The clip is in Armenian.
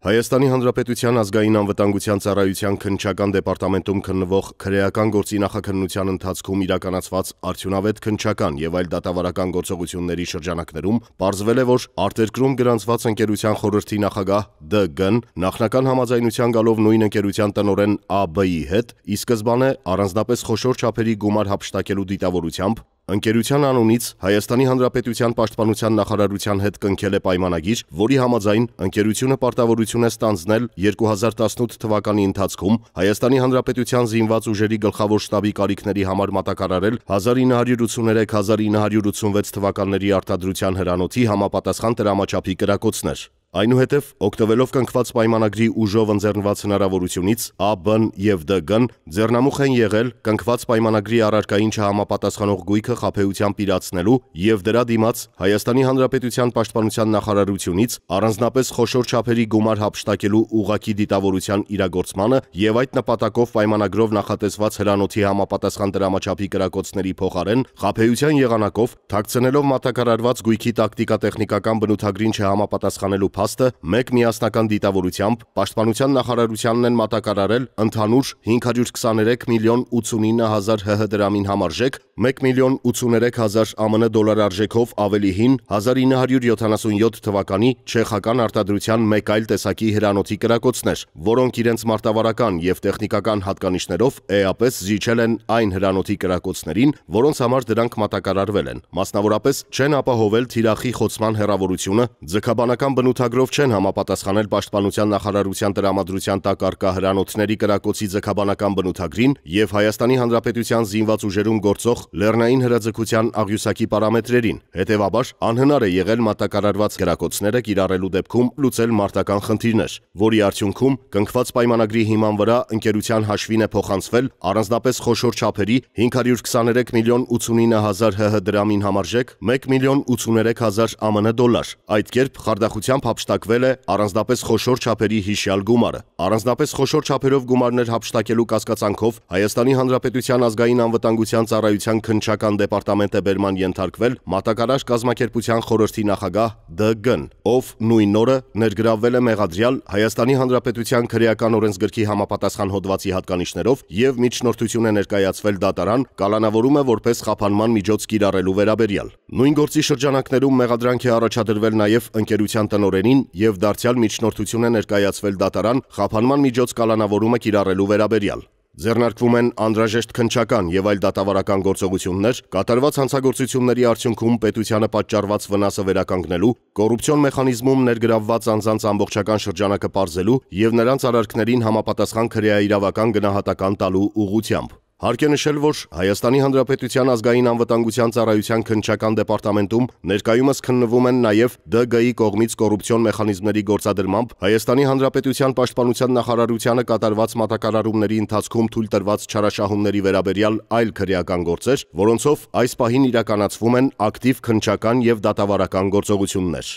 Հայաստանի Հանրապետության ազգային անվտանգության ծառայության քնչական դեպարտամենտում քննվող քրեական գործի նախաքննության ընթացքում իրականացված արդյունավետ քնչական եւ այլ դատավարական գործողությունների շրջանակներում ողջվել է, որ արտերկրում գրանցված ընկերության խորհրդի նախագահ ԴԳ-ն նախնական համաձայնության գալով նույն ընկերության տնօրեն ԱԲ-ի հետ ի սկզբանե առանձնապես խոշոր չափերի գումար հապշտակելու դիտավորությամբ Ընկերության անունից Հայաստանի Հանրապետության Պաշտպանության նախարարության հետ կնքել է պայմանագիր, որի համաձայն ընկերությունը պարտավորություն է ստանձնել 2018 թվականի ընթացքում Հայաստանի Հանրապետության զինված ուժերի գլխավոր շտաբի կարիքների համար մատակարարել 1983-1986 թվականների արտադրության հրանոթի համապատասխան տրամաչափի կրակոցներ։ Այնուհետև, օգտվելով կնքված պայմանագրի ուժով ընձեռնված հնարավորությունից, ԱԲ-ն եւ ԴԳ-ն ձեռնամուխ են եղել կնքված պայմանագրի առարկային չհամապատասխանող գույքը խաբեությամբ իրացնելու եւ դրա դիմաց Հայաստանի Հանրապետության Պաշտպանության նախարարությունից առանձնապես խոշոր չափերի գումար հապշտակելու ուղակի դիտավորության իրագործմանը եւ այդ նպատակով պայմանագրով նախատեսված հրանոթի համապատասխան դրամաչափի կրակոցների փոխարեն խաբեության եղանակով թաքցնելով մատակարարված գույքի տակտիկա-տեխնիկական բնութագրին չհամապատասխանելու փաստը մեկ միասնական դիտավորությամբ Պաշտպանության նախարարությանն են մատակարարել ընդհանուր 523 միլիոն 89 հազար ՀՀ դրամին համարժեք, 1 միլիոն 83 հազար ԱՄՆ դոլար արժեքով ավելի հին 1977 թվականի չեխական արտադրության մեկ այլ տեսակի հրանոթի կրակոցներ, որոնք իրենց մարտավարական եւ տեխնիկական հատկանիշներով էապես զիջել են այն հրանոթի կրակոցներին, որոնց համար դրանք մատակարարվել են։ Մասնավորապես չեն ապահովել թիրախի խոցման հեռավորությունը, ձգաբանական բնութագրի ծրագրով չեն համապատասխանել Պաշտպանության նախարարության տրամադրության տակ արկա հրանոթների կրակոցի ձգաբանական բնութագրին եւ Հայաստանի Հանրապետության զինված ուժերում գործող լեռնային հրաձգության աղյուսակի պարամետրերին։ Հետևաբար անհնար է եղել մատակարարված կրակոցները կիրառելու դեպքում լուծել մարտական խնդիրներ, որի արդյունքում կնքված պայմանագրի հիման վրա ընկերության հաշվին է փոխանցվել առանձնապես խոշոր չափերի 523 միլիոն 89 հազար ՀՀ դրամին համարժեք 1 միլիոն 83 հազար ԱՄՆ դոլար։ Այդ կերպ խարդախությամբ հապշտակվել է առանձնապես խոշոր չափերի հիշյալ գումարը։ Առանձնապես խոշոր չափերով գումարներ հապշտակելու կասկածանքով Հայաստանի Հանրապետության ազգային անվտանգության ծառայության քննչական դեպարտամենտը բերման ենթարկվել մատակարար կազմակերպության խորհրդի նախագահ ԴԳ-ն, ով նույն օրը ներգրավվել է մեղադրյալ Հայաստանի Հանրապետության քրեական օրենսգրքի համապատասխան հոդվածի հատկանիշներով եւ միջնորդություն է ներկայացվել դատարան կալանավորումը որպես խափանման միջոց կիրառելու վերաբերյալ։ Նույն գործի շրջանակներում մեղադրանք է առաջադրվել նաեւ ընկերության տնօրենի Երևանին եւ դարձյալ միջնորդություն է ներկայացվել դատարան խափանման միջոց կալանավորումը կիրառելու վերաբերյալ։ Ձեռնարկվում են անհրաժեշտ քնչական եւ այլ դատավարական գործողություններ, կատարված հանցագործությունների արդյունքում պետությանը պատճառված վնասը վերականգնելու, կոռուպցիոն մեխանիզմում ներգրավված անձանց ամբողջական շրջանակը պարզելու եւ նրանց արարքներին համապատասխան քրեաիրավական գնահատական տալու ուղղությամբ։ Հարկ է նշել, որ Հայաստանի Հանրապետության ազգային անվտանգության ծառայության քննչական դեպարտամենտում ներկայումս քննվում են նաև ԴԳ-ի կողմից կոռուպցիոն մեխանիզմների գործադրմամբ Հայաստանի Հանրապետության Պաշտպանության նախարարությանը կատարված մատակարարումների ընթացքում թույլ տրված չարաշահումների վերաբերյալ այլ քրեական գործեր, որոնցով այս պահին իրականացվում են ակտիվ քննչական եւ դատավարական գործողություններ։